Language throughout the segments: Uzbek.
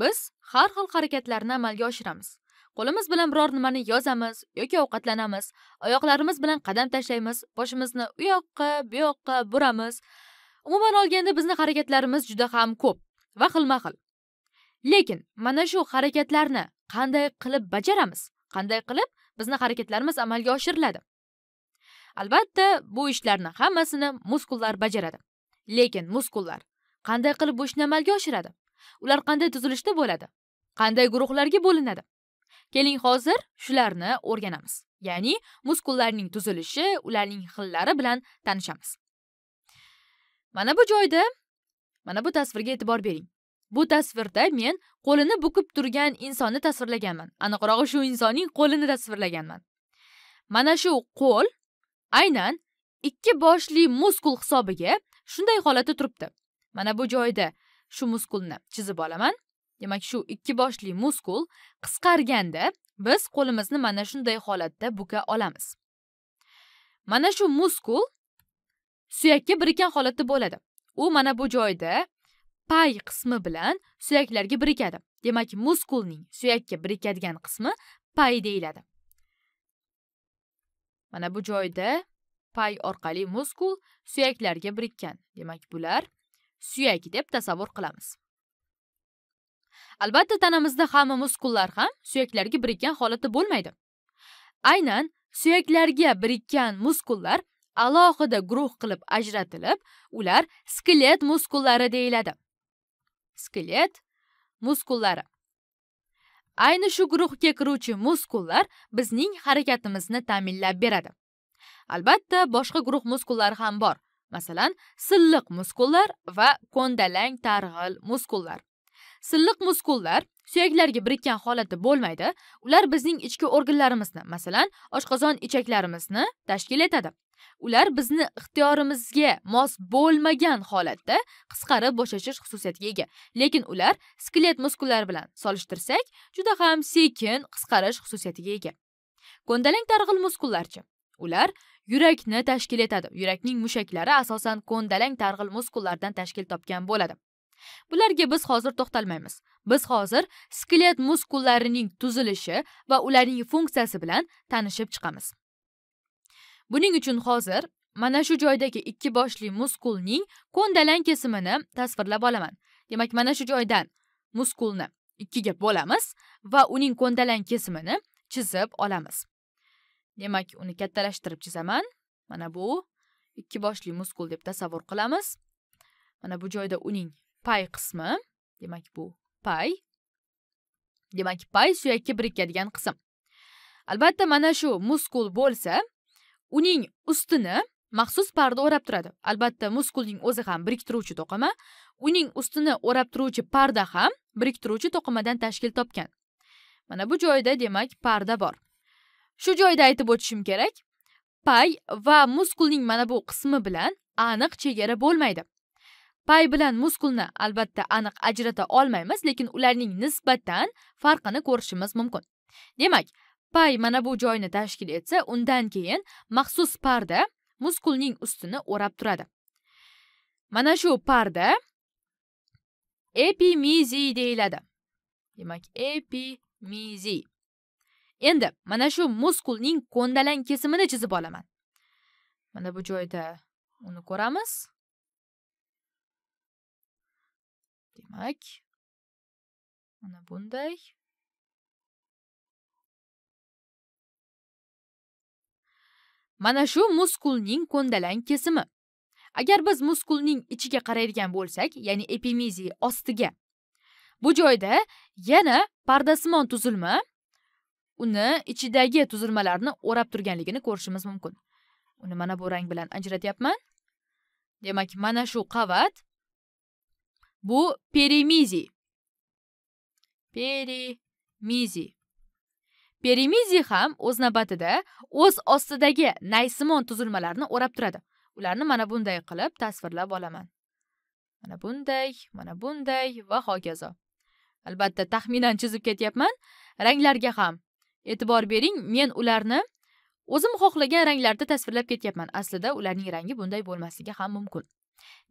biz har xil harakatlarni amalga oshiramiz qo'limiz bilan biror nimani yozamiz yoki ovqatlanamiz oyoqlarimiz bilan qadam tashlaymiz boshimizni u yoqqa bu yoqqa buramiz umuman olganda bizni harakatlarimiz juda ham ko'p va xilma xil lekin mana shu harakatlarni qanday qilib bajaramiz qanday qilib bizni harakatlarimiz amalga oshiriladi albatta bu ishlarni hammasini muskullar bajaradi lekin muskullar qanday qilib bu ishni amalga oshiradi ular qanday tuzilishda bo'ladi qanday guruhlarga bo'linadi keling hozir shularni o'rganamiz ya'ni muskullarning tuzilishi ularning xillari bilan tanishamiz mana bu joyda mana bu tasvirga e'tibor bering bu tasvirda men qo'lini bukib turgan insonni tasvirlaganman aniqrog'i shu insonning qo'lini tasvirlaganman mana shu qo'l aynan ikki boshli muskul hisobiga shunday holatda turibdi mana bu joyda shu muskulni chizib olaman demak shu ikki boshli muskul qisqarganda biz qo'limizni mana shunday holatda buka olamiz mana shu muskul suyakka birikkan holatda bo'ladi u mana bu joyda pay qismi bilan suyaklarga birikadi demak muskulning suyakka birikadigan qismi pay deyiladi mana bu joyda pay orqali muskul suyaklarga birikkan demak bular suyak deb tasavvur qilamiz albatta tanamizda hamma muskullar ham suyaklarga birikkan holatda bo'lmaydi aynan suyaklarga birikkan muskullar alohida guruh qilib ajratilib ular skelet muskullari deyiladi skelet muskullari ayni shu guruhga kiruvchi muskullar bizning harakatimizni ta'minlab beradi albatta boshqa guruh muskullari ham bor masalan silliq muskullar va ko'ndalang targ'il muskullar silliq muskullar suyaklarga birikkan holatda bo'lmaydi ular bizning ichki organlarimizni masalan oshqozon ichaklarimizni tashkil etadi ular bizni ixtiyorimizga mos bo'lmagan holatda qisqarib bo'shashish xususiyatiga ega lekin ular skelet muskullari bilan solishtirsak juda ham sekin qisqarish xususiyatiga ega ko'ndalang targ'il muskullarchi ular yurakni tashkil etadi yurakning mushaklari asosan ko'ndalang targ'il muskullardan tashkil topgan bo'ladi bularga biz hozir to'xtalmaymiz biz hozir skelet muskullarining tuzilishi va ularning funksiyasi bilan tanishib chiqamiz buning uchun hozir mana shu joydagi ikki boshli muskulning ko'ndalang kesimini tasvirlab olaman demak mana shu joydan muskulni ikkiga bo'lamiz va uning ko'ndalang kesimini chizib olamiz demak uni kattalashtirib chizaman mana bu ikki boshli muskul deb tasavvur qilamiz mana bu joyda uning pay qismi demak bu pay demak pay suyakka birikadigan qism albatta mana shu muskul bo'lsa uning ustini maxsus parda o'rab turadi albatta muskulning o'zi ham biriktiruvchi to'qima uning ustini o'rab turuvchi parda ham biriktiruvchi to'qimadan tashkil topgan mana bu joyda demak parda bor shu joyda aytib o'tishim kerak pay va muskulning mana bu qismi bilan aniq chegara bo'lmaydi pay bilan muskulni albatta aniq ajrata olmaymiz lekin ularning nisbatan farqini ko'rishimiz mumkin demak pay mana bu joyni tashkil etsa undan keyin maxsus parda muskulning ustini o'rab turadi mana shu parda epimizi deyiladi demak epimizi endi mana shu muskulning ko'ndalang kesimini chizib olaman mana bu joyda uni ko'ramiz demak mana bunday mana shu muskulning ko'ndalang kesimi agar biz muskulning ichiga qaraydigan bo'lsak ya'ni epimiziy ostiga bu joyda yana pardasimon tuzilma uni ichidagi tuzilmalarni o'rab turganligini ko'rishimiz mumkin uni mana bu rang bilan ajratyapman demak mana shu qavat bu perimizi perimizi perimizi ham o'z navbatida o'z ostidagi naysimon tuzilmalarni o'rab turadi ularni mana bunday qilib tasvirlab olaman mana bunday mana bunday va hokazo albatta taxminan chizib ketyapman ranglarga ham e'tibor bering men ularni o'zim xohlagan ranglarda tasvirlab ketyapman aslida ularning rangi bunday bo'lmasligi ham mumkin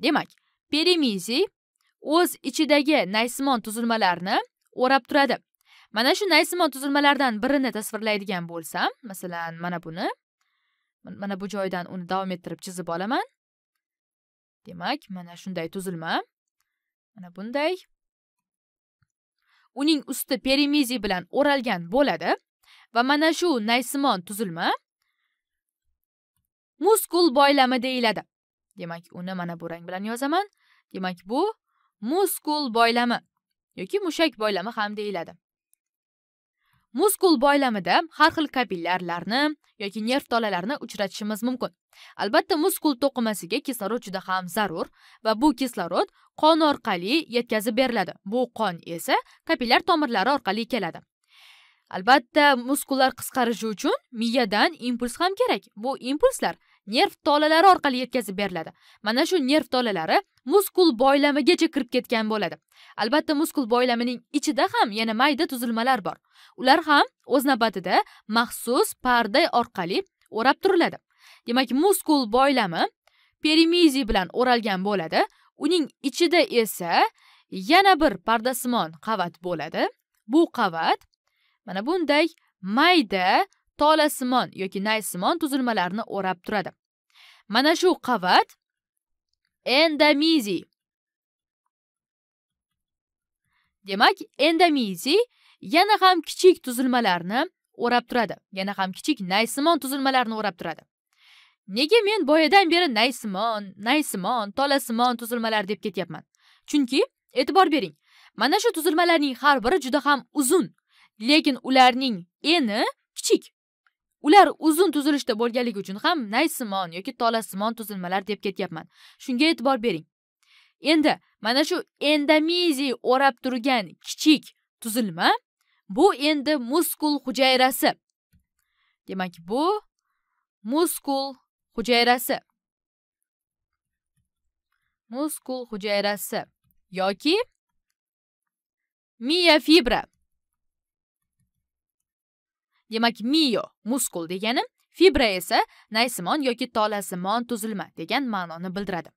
demak perimizi o'z ichidagi naysimon tuzilmalarni o'rab turadi mana shu naysimon tuzilmalardan birini tasvirlaydigan bo'lsam masalan mana buni mana bu joydan uni davom ettirib chizib olaman demak mana shunday tuzilma mana bunday uning usti perimizi bilan o'ralgan bo'ladi va mana shu naysimon tuzilma muskul boylami deyiladi demak uni mana bu rang bilan yozaman demak bu muskul boylami yoki mushak boylami ham deyiladi muskul boylamida har xil kapillarlarni yoki nerv tolalarini uchratishimiz mumkin albatta muskul to'qimasiga kislorod juda ham zarur va bu kislorod qon orqali yetkazib beriladi bu qon esa kapillar tomirlari orqali keladi albatta muskullar qisqarishi uchun miyadan impuls ham kerak bu impulslar nerv tolalari orqali yetkazib beriladi mana shu nerv tolalari muskul boylamigacha kirib ketgan bo'ladi albatta muskul boylamining ichida ham yana mayda tuzilmalar bor ular ham o'z navbatida maxsus parda orqali o'rab turiladi demak muskul boylami perimiziy bilan o'ralgan bo'ladi uning ichida esa yana bir pardasimon qavat bo'ladi bu qavat mana bunday mayda tolasimon yoki naysimon tuzilmalarni o'rab turadi mana shu qavat endomizi demak endomizi yana ham kichik tuzilmalarni o'rab turadi yana ham kichik naysimon tuzilmalarni o'rab turadi nega men boyadan beri naysimon naysimon tolasimon tuzilmalar deb ketyapman chunki e'tibor bering mana shu tuzilmalarning har biri juda ham uzun lekin ularning eni kichik ular uzun tuzilishda bo'lganligi uchun ham naysimon yoki tolasimon tuzilmalar deb ketyapman shunga e'tibor bering endi mana shu endomiziy o'rab turgan kichik tuzilma bu endi muskul hujayrasi demak bu muskul hujayrasi muskul hujayrasi yoki miya fibra demak miyo muskul degani fibra esa naysimon yoki tolasimon tuzilma degan ma'noni bildiradi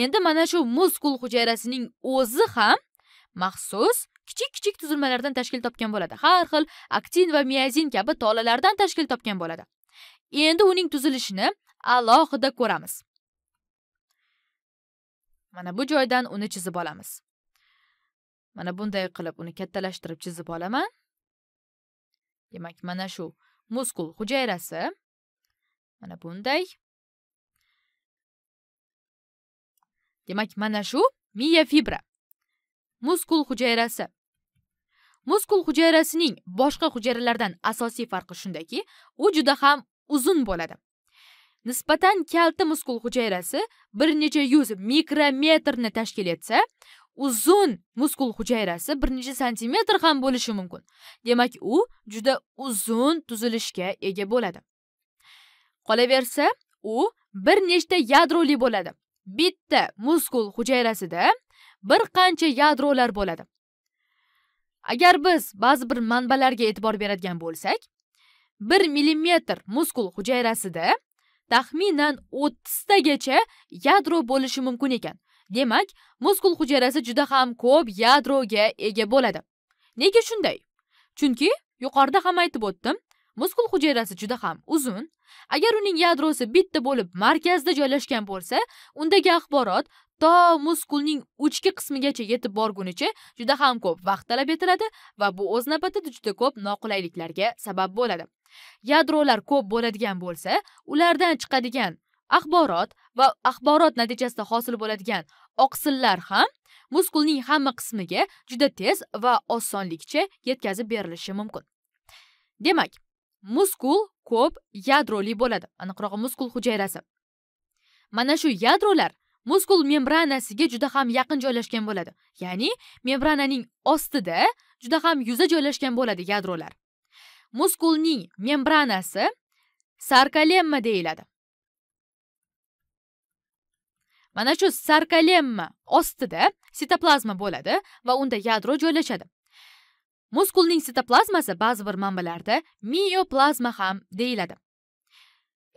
endi mana shu muskul hujayrasining o'zi ham maxsus kichik kichik tuzilmalardan tashkil topgan bo'ladi har xil aktin va miazin kabi tolalardan tashkil topgan bo'ladi endi uning tuzilishini alohida ko'ramiz mana bu joydan uni chizib olamiz mana bunday qilib uni kattalashtirib chizib olaman demak mana shu muskul hujayrasi mana bunday demak mana shu miya fibra muskul hujayrasi muskul hujayrasining boshqa hujayralardan asosiy farqi shundaki u juda ham uzun bo'ladi nisbatan kalta muskul hujayrasi bir necha yuz mikrometrni tashkil etsa uzun muskul hujayrasi bir necha santimetr ham bo'lishi mumkin demak u juda uzun tuzilishga ega bo'ladi qolaversa u bir nechta yadroli bo'ladi bitta muskul hujayrasida bir qancha yadrolar bo'ladi agar biz ba'zi bir manbalarga e'tibor beradigan bo'lsak bir millimetr muskul hujayrasida taxminan o'ttiztagacha yadro bo'lishi mumkin ekan demak muskul hujayrasi juda ham ko'p yadroga ega bo'ladi nega shunday chunki yuqorida ham aytib o'tdim muskul hujayrasi juda ham uzun agar uning yadrosi bitta bo'lib markazda joylashgan bo'lsa undagi axborot to muskulning uchki qismigacha yetib borgunicha juda ham ko'p vaqt talab etiladi va bu o'z navbatida juda ko'p noqulayliklarga sabab bo'ladi yadrolar ko'p bo'ladigan bo'lsa ulardan chiqadigan axborot va axborot natijasida hosil bo'ladigan oqsillar ham muskulning hamma qismiga juda tez va osonlikcha yetkazib berilishi mumkin demak muskul ko'p yadroli bo'ladi aniqrog'i muskul hujayrasi mana shu yadrolar muskul membranasiga juda ham yaqin joylashgan bo'ladi ya'ni membrananing ostida juda ham yuza joylashgan bo'ladi yadrolar muskulning membranasi sarkolemma deyiladi mana shu sarkolemma ostida sitoplazma bo'ladi va unda yadro joylashadi muskulning sitoplazmasi ba'zi bir manbalarda mioplazma ham deyiladi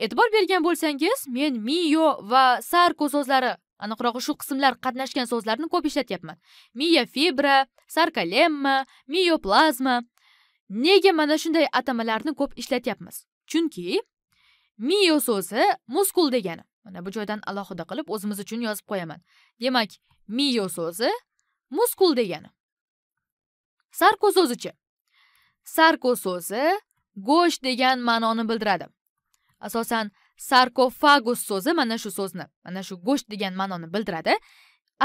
e'tibor bergan bo'lsangiz men miyo va sarko so'zlari aniqrog'i shu qismlar qatnashgan so'zlarni ko'p ishlatyapman miya fibra sarkolemma mioplazma nega mana shunday atamalarni ko'p ishlatyapmiz chunki mio so'zi muskul degani mana bu joydan alohida qilib o'zimiz uchun yozib qo'yaman demak miyo so'zi muskul degani sarko so'zichi sarko so'zi go'sht degan ma'noni bildiradi asosan sarkofagus so'zi mana shu so'zni mana shu go'sht degan ma'noni bildiradi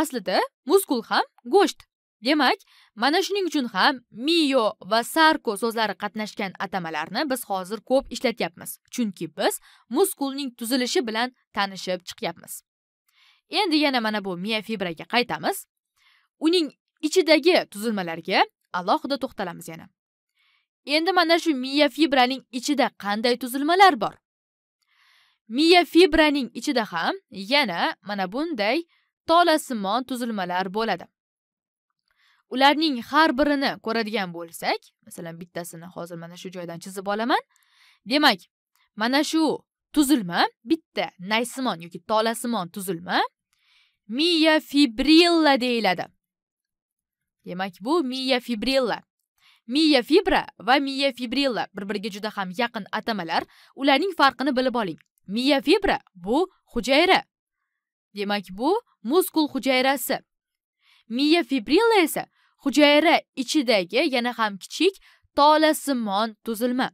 aslida muskul ham go'sht demak mana shuning uchun ham miyo va sarko so'zlari qatnashgan atamalarni biz hozir ko'p ishlatyapmiz chunki biz muskulning tuzilishi bilan tanishib chiqyapmiz endi yana mana bu miya fibraga qaytamiz uning ichidagi tuzilmalarga alohida to'xtalamiz yana endi mana shu miya fibraning ichida qanday tuzilmalar bor miya fibraning ichida ham yana mana bunday tolasimon tuzilmalar bo'ladi ularning har birini ko'radigan bo'lsak masalan bittasini hozir mana shu joydan chizib olaman demak mana shu tuzilma bitta naysimon yoki tolasimon tuzilma miya fibrilla deyiladi demak bu miya fibrilla miya fibra va miya fibrilla bir biriga juda ham yaqin atamalar ularning farqini bilib oling miya fibra bu hujayra demak bu muskul hujayrasi miya fibrilla esa hujayra ichidagi yana ham kichik tolasimon tuzilma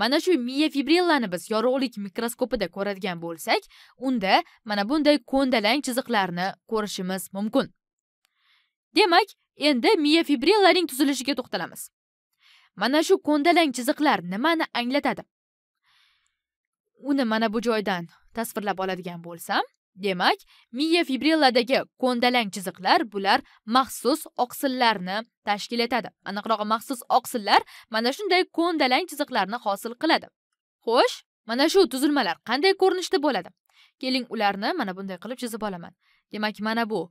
mana shu miya fibrillani biz yorug'lik mikroskopida ko'radigan bo'lsak unda mana bunday ko'ndalang chiziqlarni ko'rishimiz mumkin demak endi miya fibrillaning tuzilishiga to'xtalamiz mana shu ko'ndalang chiziqlar nimani anglatadi uni mana bu joydan tasvirlab oladigan bo'lsam demak miya fibrilladagi ko'ndalang chiziqlar bular maxsus oqsillarni tashkil etadi aniqrog'i maxsus oqsillar mana shunday ko'ndalang chiziqlarni hosil qiladi xo'sh mana shu tuzilmalar qanday ko'rinishda bo'ladi keling ularni mana bunday qilib chizib olaman demak mana bu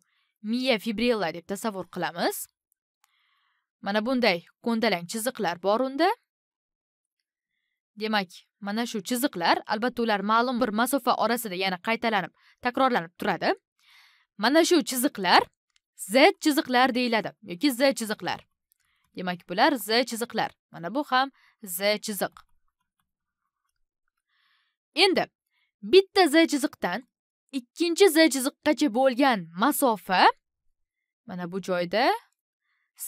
miya fibrilla deb tasavvur qilamiz mana bunday ko'ndalang chiziqlar bor unda demak mana shu chiziqlar albatta ular ma'lum bir masofa orasida yana qaytalanib takrorlanib turadi mana shu chiziqlar z chiziqlar deyiladi yoki z chiziqlar demak bular z chiziqlar mana bu ham z chiziq endi bitta z chiziqdan ikkinchi z chiziqqacha bo'lgan masofa mana bu joyda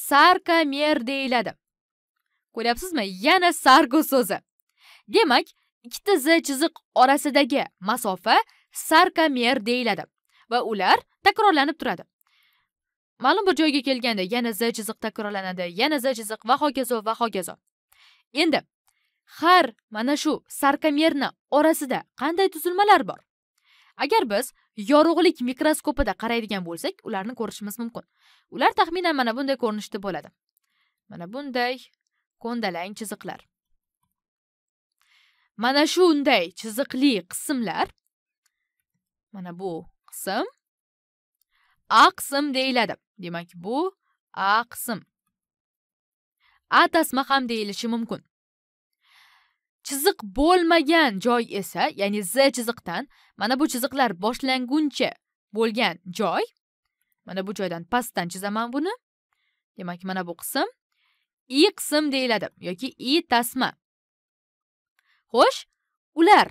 sarkomer deyiladi ko'ryapsizmi yana sargo so'zi demak ikkita z chiziq orasidagi masofa sarkomer deyiladi va ular takrorlanib turadi ma'lum bir joyga kelganda yana z chiziq takrorlanadi yana z chiziq va hokazo va hokazo endi har mana shu sarkomerni orasida qanday tuzilmalar bor agar biz yorug'lik mikroskopida qaraydigan bo'lsak ularni ko'rishimiz mumkin ular taxminan mana bunday ko'rinishda bo'ladi mana bunday ko'ndalang chiziqlar mana shunday chiziqli qismlar mana bu qism a qism deyiladi demak bu a qism a tasma ham deyilishi mumkin chiziq bo'lmagan joy esa ya'ni z chiziqdan mana bu chiziqlar boshlanguncha bo'lgan joy mana bu joydan pastdan chizaman buni demak mana bu qism i qism deyiladi yoki i tasma xo'sh ular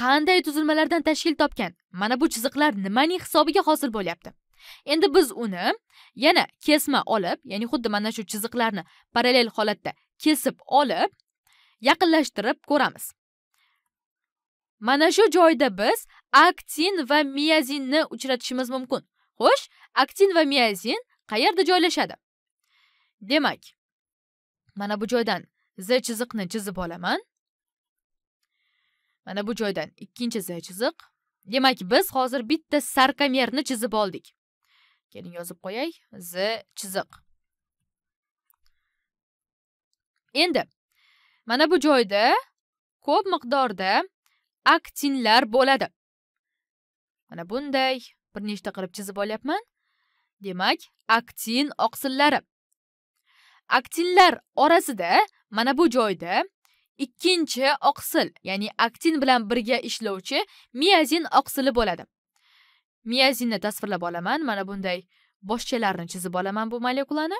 qanday tuzilmalardan tashkil topgan mana bu chiziqlar nimaning hisobiga hosil bo'lyapti endi biz uni yana kesma olib ya'ni xuddi mana shu chiziqlarni parallel holatda kesib olib yaqinlashtirib ko'ramiz mana shu joyda biz aktin va miyazinni uchratishimiz mumkin xo'sh aktin va miyazin qayerda joylashadi demak mana bu joydan z chiziqni chizib olaman mana bu joydan z chiziq demak biz hozir bitta sarkomerni chizib oldik keling yozib qo'yay z chiziq endi mana bu joyda ko'p miqdorda aktinlar bo'ladi mana bunday bir nechta qilib chizib olyapman demak aktin oqsillari aktinlar orasida mana bu joyda ikkinchi oqsil ya'ni aktin bilan birga ishlovchi miyazin oqsili bo'ladi miyazinni tasvirlab olaman mana bunday boshchalarni chizib olaman bu molekulani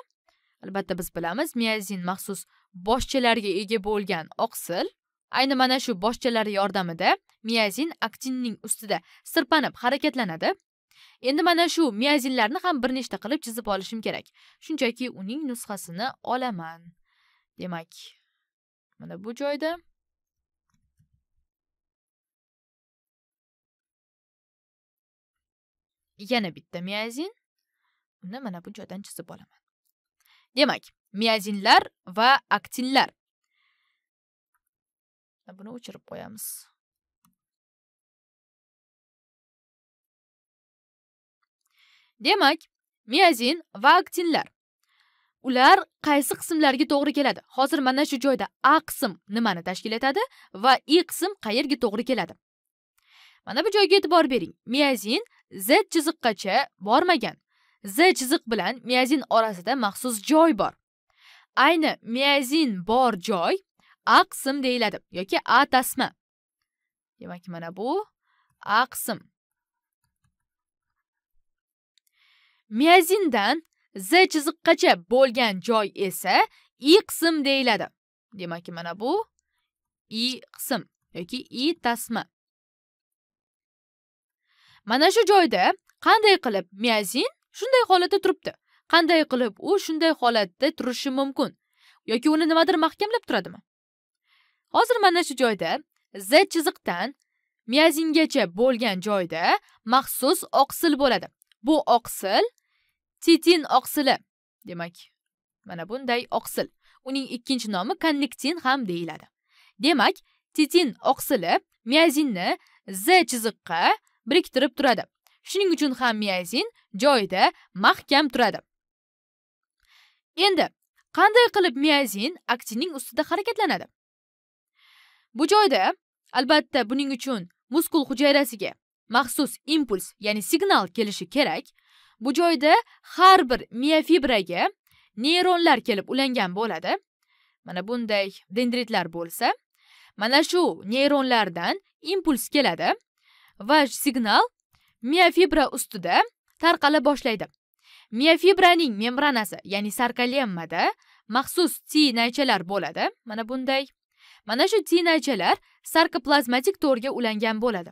albatta biz bilamiz miyazin maxsus boshchalarga ega bo'lgan oqsil ayni mana shu boshchalar yordamida miyazin aktinning ustida sirpanib harakatlanadi endi mana shu miyazinlarni ham bir nechta qilib chizib olishim kerak shunchaki uning nusxasini olaman demak Mana bu joyda yana bitta miyazin uni mana bu joydan chizib olaman. Demak, miyazinlar va aktinlar. Buni o'chirib qo'yamiz. Demak, miyazin va aktinlar ular qaysi qismlarga to'g'ri keladi hozir mana shu joyda a qism nimani tashkil etadi va i qism qayerga to'g'ri keladi mana bu joyga e'tibor bering miazin z chiziqqacha bormagan z chiziq bilan miazin orasida maxsus joy bor ayni miazin bor joy a qism deyiladi yoki a tasma demak mana bu a qism miazindan z chiziqqacha bo'lgan joy esa i qism deyiladi demak mana bu i qism yoki i tasma mana shu joyda qanday qilib miazin shunday holatda turibdi qanday qilib u shunday holatda turishi mumkin yoki uni nimadir mahkamlab turadimi hozir mana shu joyda z chiziqdan miazingacha bo'lgan joyda maxsus oqsil bo'ladi bu oqsil titin oqsili demak mana bunday oqsil uning ikkinchi nomi konnektin ham deyiladi demak titin oqsili miazinni z chiziqqa biriktirib turadi shuning uchun ham miazin joyida mahkam turadi endi qanday qilib miazin aktinning ustida harakatlanadi bu joyda albatta buning uchun muskul hujayrasiga maxsus impuls ya'ni signal kelishi kerak bu joyda har bir miyofibraga neyronlar kelib ulangan bo'ladi mana bunday dendritlar bo'lsa mana shu neyronlardan impuls keladi va signal miyofibra ustida tarqala boshlaydi miyofibraning membranasi ya'ni sarkolemmada maxsus t naychalar bo'ladi mana bunday mana shu t naychalar sarkoplazmatik to'rga ulangan bo'ladi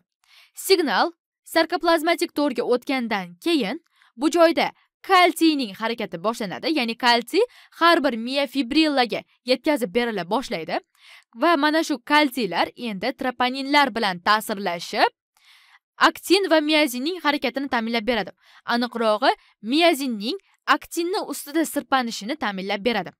signal sarkoplazmatik to'rga o'tgandan keyin bu joyda kalsiyning harakati boshlanadi ya'ni kalsiy har bir miya fibrillaga yetkazib berila boshlaydi va mana shu kalsiylar endi troponinlar bilan ta'sirlashib aktin va miyazinning harakatini ta'minlab beradi aniqrog'i miyazinning aktinni ustida sirpanishini ta'minlab beradi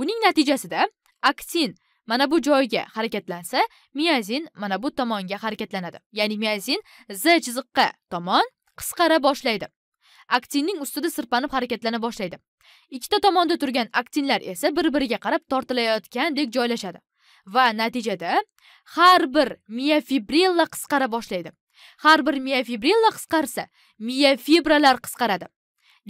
buning natijasida aktin mana bu joyga harakatlansa miyazin mana bu tomonga harakatlanadi ya'ni miyazin z chiziqqa tomon qisqara boshlaydi aktinning ustida sirpanib harakatlana boshlaydi ikkita tomonda turgan aktinlar esa bir biriga qarab tortilayotgandek joylashadi va natijada har bir miya fibrilla qisqara boshlaydi har bir miya fibrilla qisqarsa miya fibralar qisqaradi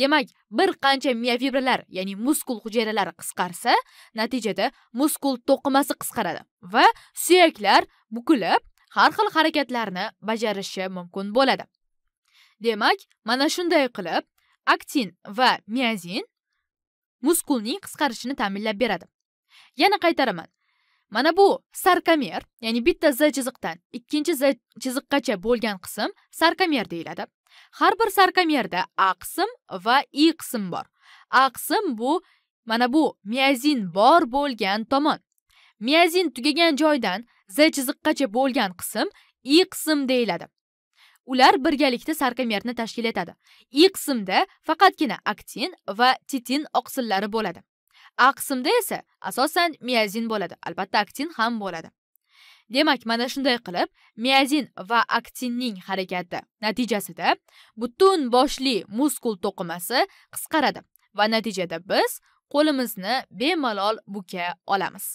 demak bir qancha miya fibralar ya'ni muskul hujayralari qisqarsa natijada muskul to'qimasi qisqaradi va suyaklar bukilib har xil harakatlarni bajarishi mumkin bo'ladi demak mana shunday qilib aktin va miazin muskulning qisqarishini ta'minlab beradi yana qaytaraman mana bu sarkomer ya'ni bitta z chiziqdan ikkinchi z chiziqqacha bo'lgan qism sarkomer deyiladi har bir sarkomerda a qism va i qism bor a qism bu mana bu miazin bor bo'lgan tomon miazin tugagan joydan z chiziqqacha bo'lgan qism i qism deyiladi ular birgalikda sarkomerni tashkil etadi i qismda faqatgina aktin va titin oqsillari bo'ladi a qismda esa asosan miazin bo'ladi albatta aktin ham bo'ladi demak mana shunday qilib miazin va aktinning harakati natijasida butun boshli muskul to'qimasi qisqaradi va natijada biz qo'limizni bemalol buka olamiz